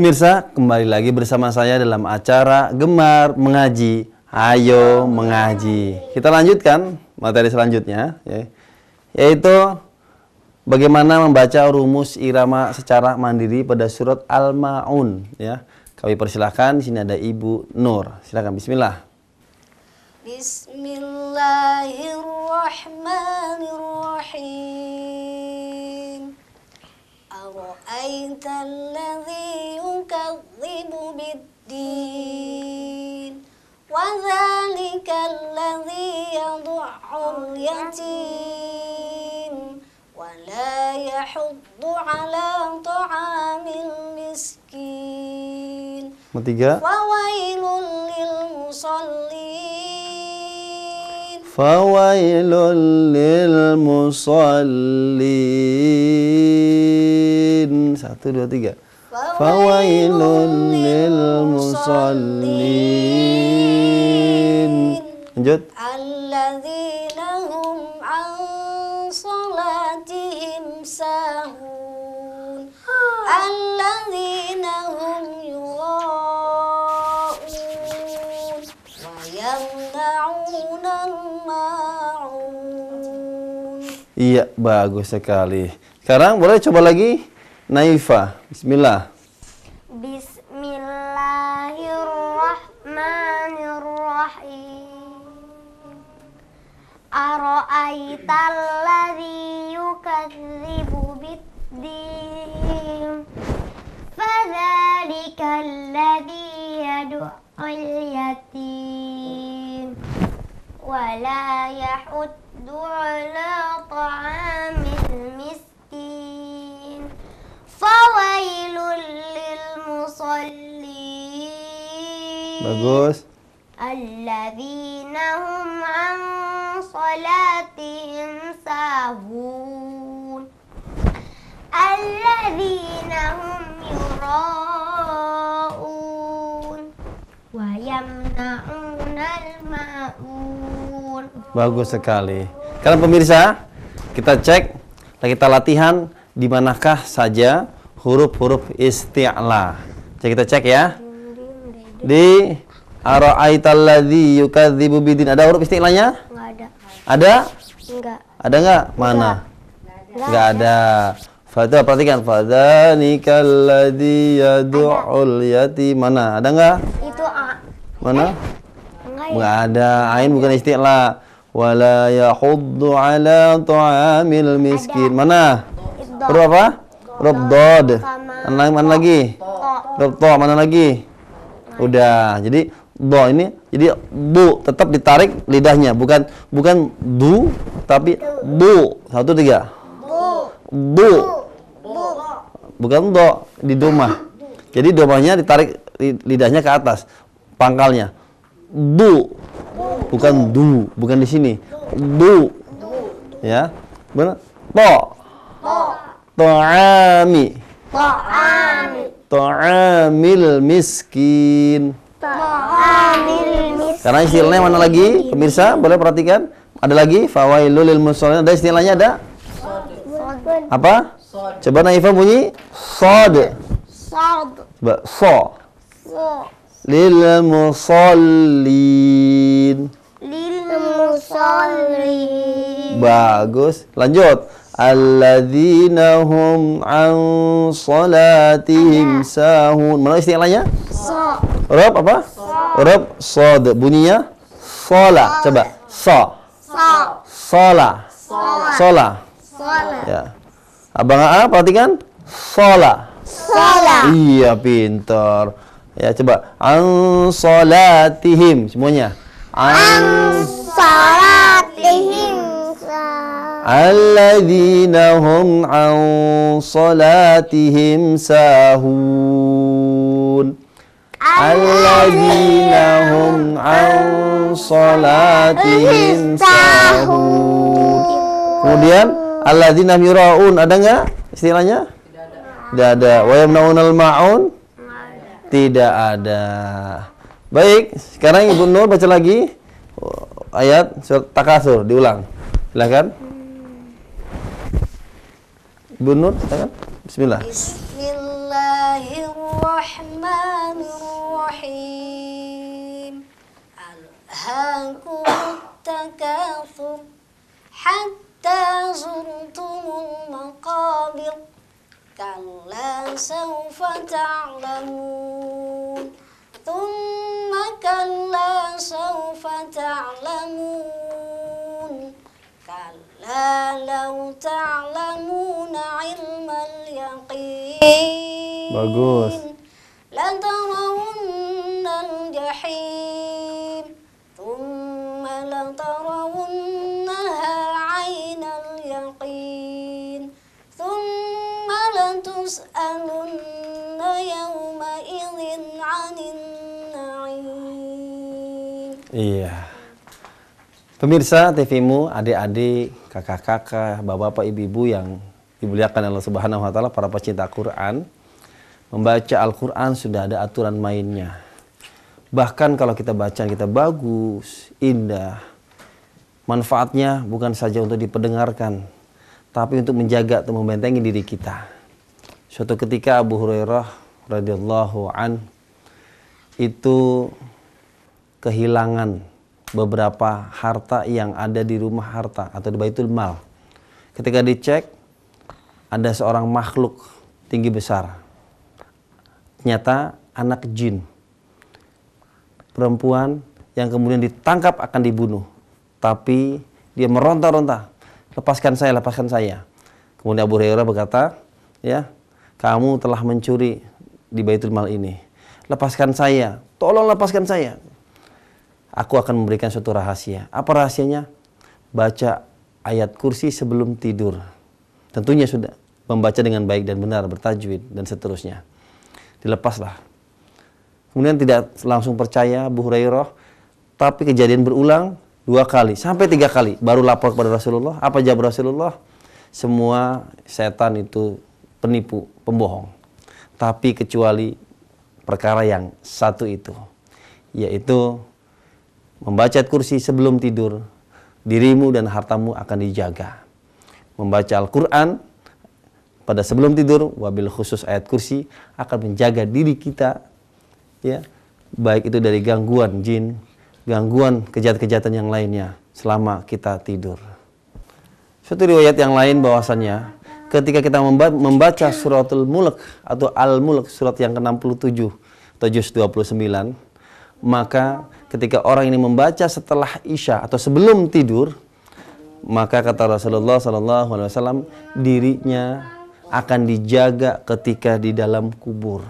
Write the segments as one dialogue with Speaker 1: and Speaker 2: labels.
Speaker 1: Pemirsa, kembali lagi bersama saya dalam acara Gemar Mengaji. Ayo mengaji. Kita lanjutkan materi selanjutnya, ya. yaitu bagaimana membaca rumus irama secara mandiri pada surat Al-Maun. Ya. Kami persilahkan, di sini ada Ibu Nur. Silakan, Bismillah.
Speaker 2: Bismillahirrahmanirrahim. رأيت الذي يكذب بالدين وذلك الذي يضع اليتيم ولا يحض على طعام المسكين
Speaker 1: وويل
Speaker 2: للمصلين
Speaker 1: فويل للمصلين satu dua tiga فويل للمصلين lanjut Iya, bagus sekali. Sekarang boleh coba lagi Naifa. Bismillah.
Speaker 2: Bismillahirrahmanirrahim. Ara'aitalladzi alladhi yukadzibu bid-din. yad'u al-yatim. اليتيم ولا على طعام المسكين فويل للمصلين bagus الذين هم عن صلاتهم ساهون الذين هم يراءون ويمنعون الماءون
Speaker 1: Bagus sekali. Karena pemirsa, kita cek, kita latihan di manakah saja huruf-huruf isti'la. Cek kita cek ya. Di ara'aital ladzi yukadzibu bidin. Ada huruf isti'lanya? Enggak ada. Ada? Enggak. Ada enggak? Mana? Enggak ada. Fadha perhatikan fadzanikal ladzi yad'ul yatim. Mana? Ada enggak? Itu A. Mana? Eh? Ya? Enggak ada. Ain bukan istilah. Wala yahuddu ala ta'amil miskin. Mana? Huruf apa? Huruf dod. Mana, lagi? Huruf to. Mana lagi? Udah. Jadi do ini jadi bu tetap ditarik lidahnya bukan bukan du tapi bu satu tiga bu bu, bu. bukan do di domah jadi domahnya ditarik lidahnya ke atas pangkalnya du bukan du bukan di sini du ya benar to to'ami to'amil miskin
Speaker 2: to'amil miskin karena istilahnya mana lagi
Speaker 1: pemirsa boleh perhatikan ada lagi fawailul lil musallin ada istilahnya ada apa coba naifah bunyi sod sod coba so, so lil musallin
Speaker 2: lil musallin
Speaker 1: bagus lanjut alladzina hum an salatihim sahun mana istilahnya Sa. rob apa Sa. rob sod bunyinya sola coba Sa.
Speaker 2: sola sola sola ya
Speaker 1: abang A perhatikan sola sola iya pintar Ya, coba. An salatihim semuanya. An
Speaker 2: salatihim
Speaker 1: Alladzina hum an salatihim sahun Alladzina hum an salatihim sahun Kemudian alladzina yura'un ada enggak istilahnya? Tidak ada. Tidak ada. Wa yamna'unal ma'un? Tidak ada. Baik, sekarang Ibu Nur baca lagi ayat surat Takasur diulang. Silakan. Ibu Nur, silakan. Bismillah.
Speaker 2: Bismillahirrahmanirrahim. Alhaakumut takatsur hatta zurtumul maqabir. Kalla sawfa ta'lamun.
Speaker 1: Bagus. Iya. Pemirsa TVmu, adik-adik, kakak-kakak, bapak-bapak, ibu-ibu yang dimuliakan Allah Subhanahu wa taala para pecinta Quran, membaca Al-Quran sudah ada aturan mainnya. Bahkan kalau kita bacaan kita bagus, indah, manfaatnya bukan saja untuk diperdengarkan, tapi untuk menjaga atau membentengi diri kita. Suatu ketika Abu Hurairah radhiyallahu an itu kehilangan beberapa harta yang ada di rumah harta atau di Baitul Mal. Ketika dicek ada seorang makhluk tinggi besar nyata anak jin perempuan yang kemudian ditangkap akan dibunuh tapi dia meronta-ronta lepaskan saya lepaskan saya kemudian Abu Hurairah berkata ya kamu telah mencuri di Baitul Mal ini lepaskan saya tolong lepaskan saya aku akan memberikan suatu rahasia apa rahasianya baca ayat kursi sebelum tidur tentunya sudah membaca dengan baik dan benar bertajwid dan seterusnya dilepaslah. Kemudian tidak langsung percaya Abu Hurairah, tapi kejadian berulang dua kali sampai tiga kali baru lapor kepada Rasulullah. Apa jawab Rasulullah? Semua setan itu penipu, pembohong. Tapi kecuali perkara yang satu itu, yaitu membaca kursi sebelum tidur, dirimu dan hartamu akan dijaga. Membaca Al-Quran pada sebelum tidur wabil khusus ayat kursi akan menjaga diri kita ya baik itu dari gangguan jin gangguan kejahatan-kejahatan yang lainnya selama kita tidur Satu riwayat yang lain bahwasannya ketika kita membaca suratul mulk atau al mulk surat yang ke-67 atau juz 29 maka ketika orang ini membaca setelah isya atau sebelum tidur maka kata Rasulullah sallallahu alaihi wasallam dirinya akan dijaga ketika di dalam kubur.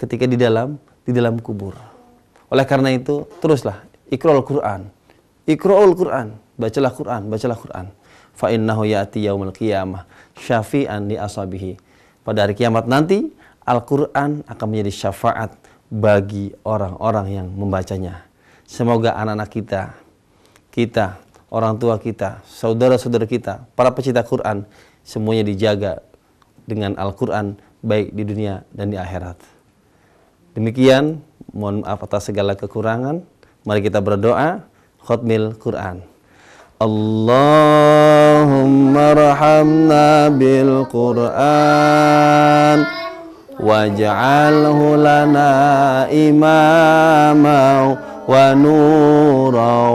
Speaker 1: Ketika di dalam di dalam kubur. Oleh karena itu, teruslah ikrol Qur'an. ikrol Qur'an, bacalah Qur'an, bacalah Qur'an. Fa innahu ya'ti yaumil qiyamah syafi'an li ashabihi. Pada hari kiamat nanti Al-Qur'an akan menjadi syafaat bagi orang-orang yang membacanya. Semoga anak-anak kita, kita, orang tua kita, saudara-saudara kita, para pecinta Quran semuanya dijaga dengan Al-Quran baik di dunia dan di akhirat. Demikian, mohon maaf atas segala kekurangan. Mari kita berdoa khutmil Quran. Allahumma rahamna bil Quran waj'alhu lana imama wa nuran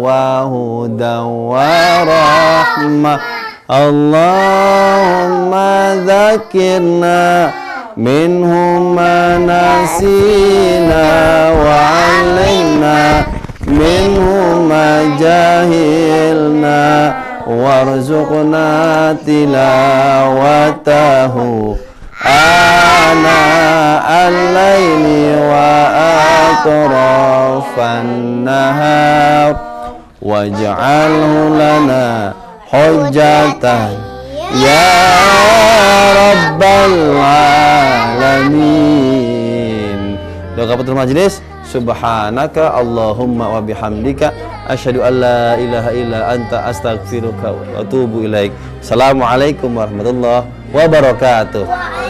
Speaker 1: wa hudan wa rahmah اللهم ذكرنا منهم ما نسينا وعلمنا منهم ما جاهلنا وارزقنا تلاوته آناء الليل وأطراف النهار واجعله لنا hujatan ya rabbal alamin doa kapatul majlis subhanaka allahumma wa bihamdika asyhadu an la ilaha illa anta astaghfiruka wa atubu ilaik assalamualaikum warahmatullahi wabarakatuh